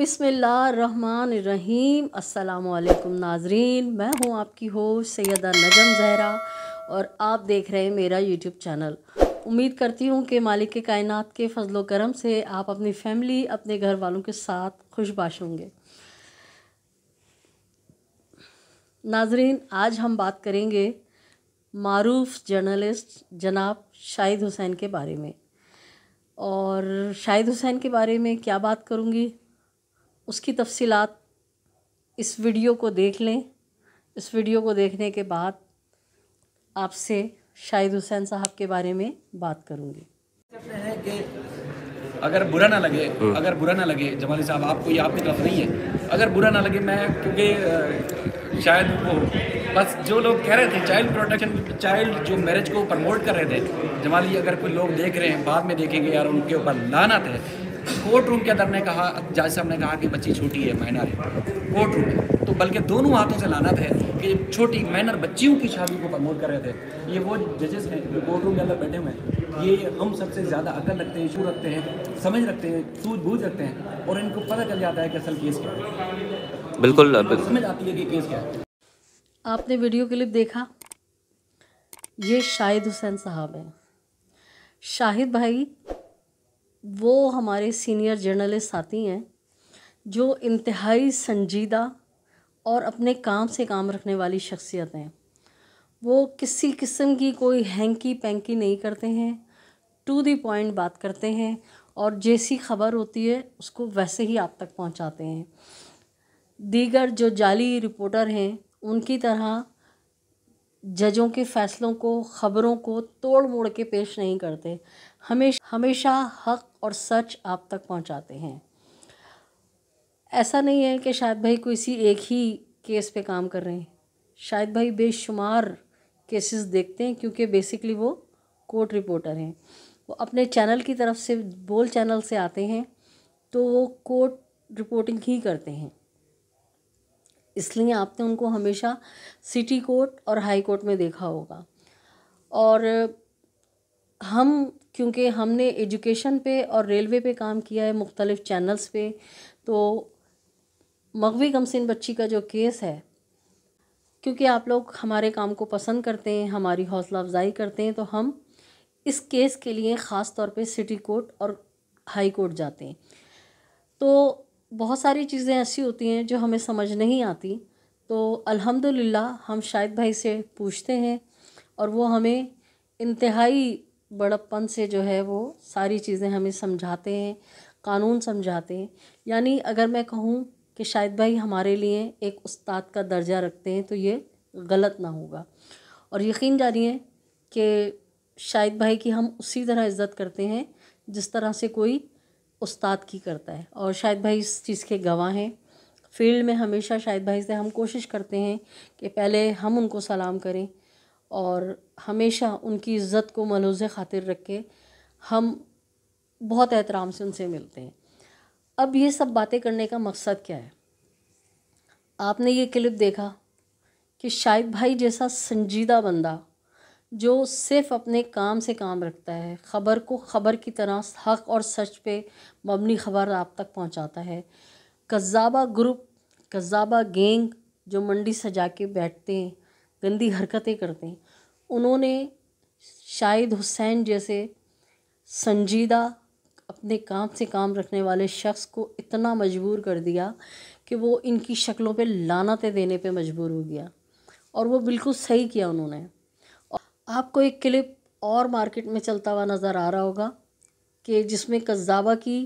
अस्सलाम वालेकुम नाजरीन मैं हूँ आपकी होस्ट सैदा नजम जहरा और आप देख रहे हैं मेरा यूट्यूब चैनल उम्मीद करती हूँ कि मालिक के कायनात के फजलो करम से आप अपनी फैमिली अपने घर वालों के साथ खुशबाश होंगे नाजरीन आज हम बात करेंगे मरूफ जर्नलिस्ट जनाब शाहिद हुसैन के बारे में और शाहिद हुसैन के बारे में क्या बात करूँगी उसकी तफ़सीलात इस वीडियो को देख लें इस वीडियो को देखने के बाद आपसे शाहिद हुसैन साहब के बारे में बात करूँगी अगर बुरा ना लगे हाँ। अगर बुरा ना लगे जमाली साहब आपको ये आपकी तरफ नहीं है अगर बुरा ना लगे मैं क्योंकि शायद वो बस जो लोग कह रहे थे चाइल्ड प्रोटेक्शन चाइल्ड जो मैरिज को प्रमोट कर रहे थे जमाली अगर कोई लोग देख रहे हैं बाद में देखेंगे यार उनके ऊपर लाना थे कोर्ट रूम के अंदर ने कहा जज साहब ने कहा कि बच्ची छोटी है माइनर है कोर्ट रूम तो बल्कि दोनों हाथों से लाना थे कि छोटी माइनर बच्चियों की शादी को प्रमोट कर रहे थे ये वो जजेस हैं जो कोर्ट रूम के अंदर बैठे हुए हैं ये हम सबसे ज़्यादा अकल रखते हैं शू रखते हैं समझ रखते हैं सूझबूझ रखते हैं और इनको पता चल जाता है कि असल केस क्या बिल्कुल समझ आती है कि केस क्या है आपने वीडियो क्लिप देखा ये शाहिद हुसैन साहब हैं शाहिद भाई वो हमारे सीनियर जर्नलिस्ट साथी हैं जो इंतहाई संजीदा और अपने काम से काम रखने वाली शख्सियत हैं वो किसी किस्म की कोई हैंकी पैंकी नहीं करते हैं टू दी पॉइंट बात करते हैं और जैसी खबर होती है उसको वैसे ही आप तक पहुंचाते हैं दीगर जो जाली रिपोर्टर हैं उनकी तरह जजों के फ़ैसलों को ख़बरों को तोड़ मोड़ के पेश नहीं करते हमेशा हमेशा हक और सच आप तक पहुंचाते हैं ऐसा नहीं है कि शायद भाई कोई सी एक ही केस पे काम कर रहे हैं शायद भाई बेशुमार केसेस देखते हैं क्योंकि बेसिकली वो कोर्ट रिपोर्टर हैं वो अपने चैनल की तरफ से बोल चैनल से आते हैं तो वो कोर्ट रिपोर्टिंग ही करते हैं इसलिए आपने उनको हमेशा सिटी कोर्ट और हाई कोर्ट में देखा होगा और हम क्योंकि हमने एजुकेशन पे और रेलवे पे काम किया है मुख्तलिफ़ चैनल्स पे तो मगवी गमसिन बच्ची का जो केस है क्योंकि आप लोग हमारे काम को पसंद करते हैं हमारी हौसला अफजाई करते हैं तो हम इस केस के लिए ख़ास तौर पे सिटी कोर्ट और हाई कोर्ट जाते हैं तो बहुत सारी चीज़ें ऐसी होती हैं जो हमें समझ नहीं आती तो अल्हम्दुलिल्लाह हम शाहिद भाई से पूछते हैं और वो हमें इंतहाई बड़प्पन से जो है वो सारी चीज़ें हमें समझाते हैं कानून समझाते हैं यानी अगर मैं कहूँ कि शाहिद भाई हमारे लिए एक उस्ताद का दर्जा रखते हैं तो ये गलत ना होगा और यकीन जानिए कि शाहिद भाई की हम उसी तरह इज़्ज़त करते हैं जिस तरह से कोई उस्ताद की करता है और शाहिद भाई इस चीज़ के गवाह हैं फील्ड में हमेशा शाहिद भाई से हम कोशिश करते हैं कि पहले हम उनको सलाम करें और हमेशा उनकी इज़्ज़त को मलोज़ ख़ातिर रख के हम बहुत एहतराम से उनसे मिलते हैं अब ये सब बातें करने का मकसद क्या है आपने ये क्लिप देखा कि शाहिद भाई जैसा संजीदा बंदा जो सिर्फ अपने काम से काम रखता है ख़बर को ख़बर की तरह हक़ और सच पे मबनी ख़बर आप तक पहुंचाता है कज़ाबा ग्रुप कज़ाबा गेंग जो मंडी सजा के बैठते हैं गंदी हरकतें करते हैं उन्होंने शाहिद हुसैन जैसे संजीदा अपने काम से काम रखने वाले शख्स को इतना मजबूर कर दिया कि वो इनकी शक्लों पे लानतें देने पे मजबूर हो गया और वो बिल्कुल सही किया उन्होंने आपको एक क्लिप और मार्केट में चलता हुआ नज़र आ रहा होगा कि जिसमें कज़ाबा की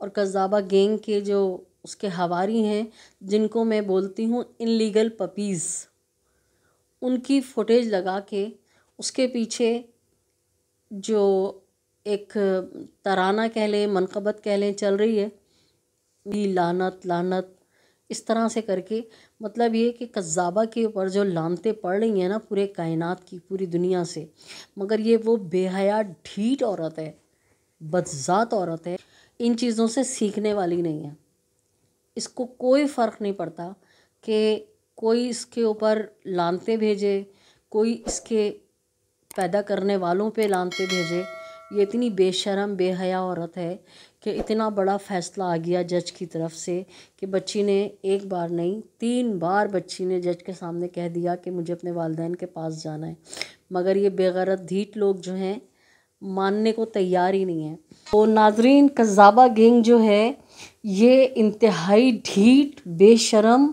और कज़ाबा गैंग के जो उसके हवारी हैं जिनको मैं बोलती हूँ इनलीगल पपीज़ उनकी फ़ुटेज लगा के उसके पीछे जो एक तराना कह लें मनकबत कह लें चल रही है लानत लानत इस तरह से करके मतलब ये कि कज़ाबा के ऊपर जो लानतें पड़ रही हैं ना पूरे कायनात की पूरी दुनिया से मगर ये वो बेहया ढीठ औरत है बदजात औरत है इन चीज़ों से सीखने वाली नहीं है इसको कोई फ़र्क नहीं पड़ता कि कोई इसके ऊपर लानते भेजे कोई इसके पैदा करने वालों पे लानते भेजे ये इतनी बेशरम बेहया औरत है कि इतना बड़ा फ़ैसला आ गया जज की तरफ से कि बच्ची ने एक बार नहीं तीन बार बच्ची ने जज के सामने कह दिया कि मुझे अपने वालदेन के पास जाना है मगर ये बेगरत धीट लोग जो हैं मानने को तैयार ही नहीं है तो नाजरीन कज़ाबा गेंग जो है ये इंतहाई ढीठ बेशरम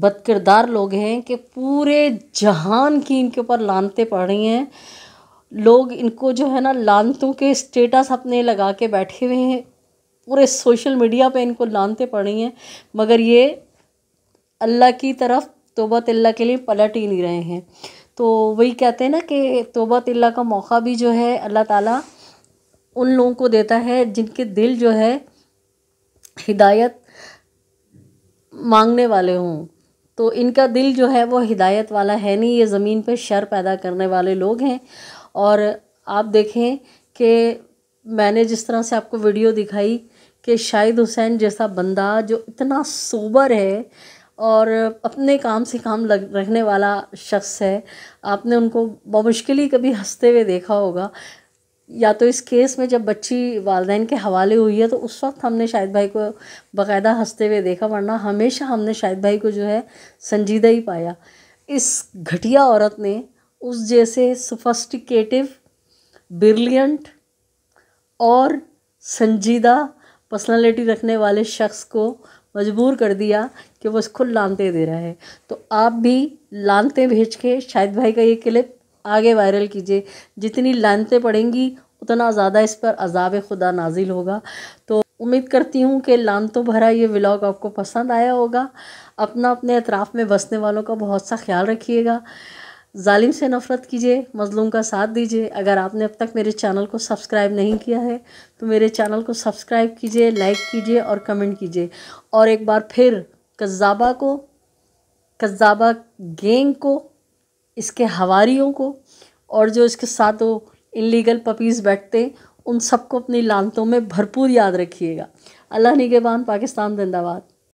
बदकिरदार लोग हैं कि पूरे जहान की इनके ऊपर लानतें पड़ रही हैं लोग इनको जो है ना लानतों के स्टेटस अपने लगा के बैठे हुए हैं पूरे सोशल मीडिया पे इनको लानतें पड़ रही हैं मगर ये अल्लाह की तरफ तोबा तिल्ला के लिए पलट ही नहीं रहे हैं तो वही कहते हैं ना कि तोबा तिल्ला का मौका भी जो है अल्लाह ताला उन लोगों को देता है जिनके दिल जो है हिदायत मांगने वाले हों तो इनका दिल जो है वो हिदायत वाला है नहीं ये ज़मीन पे शर पैदा करने वाले लोग हैं और आप देखें कि मैंने जिस तरह से आपको वीडियो दिखाई कि शाहिद हुसैन जैसा बंदा जो इतना सोबर है और अपने काम से काम लग रखने वाला शख्स है आपने उनको बमुश्किल ही कभी हंसते हुए देखा होगा या तो इस केस में जब बच्ची वालदेन के हवाले हुई है तो उस वक्त हमने शाहिद भाई को बाकायदा हंसते हुए देखा वरना हमेशा हमने शाहिद भाई को जो है संजीदा ही पाया इस घटिया औरत ने उस जैसे सोफस्टिकेटिव ब्रिलियंट और संजीदा पर्सनालिटी रखने वाले शख्स को मजबूर कर दिया कि वो इसको लानते दे रहा है तो आप भी लानते भेज के शाहिद भाई का ये क्लिप आगे वायरल कीजिए जितनी लानते पड़ेंगी उतना ज़्यादा इस पर अजाब खुदा नाजिल होगा तो उम्मीद करती हूँ कि लानतों भरा ये व्लॉग आपको पसंद आया होगा अपना अपने अतराफ़ में बसने वालों का बहुत सा ख्याल रखिएगा जालिम से नफ़रत कीजिए मज़लूम का साथ दीजिए अगर आपने अब तक मेरे चैनल को सब्सक्राइब नहीं किया है तो मेरे चैनल को सब्सक्राइब कीजिए लाइक कीजिए और कमेंट कीजिए और एक बार फिर कज़ाबा को कज़ाबा गेंग को इसके हवारियों को और जो इसके साथ वो इलीगल पपीज़ बैठते हैं उन सबको अपनी लानतों में भरपूर याद रखिएगा अल्लाह निगेबान पाकिस्तान जिंदाबाद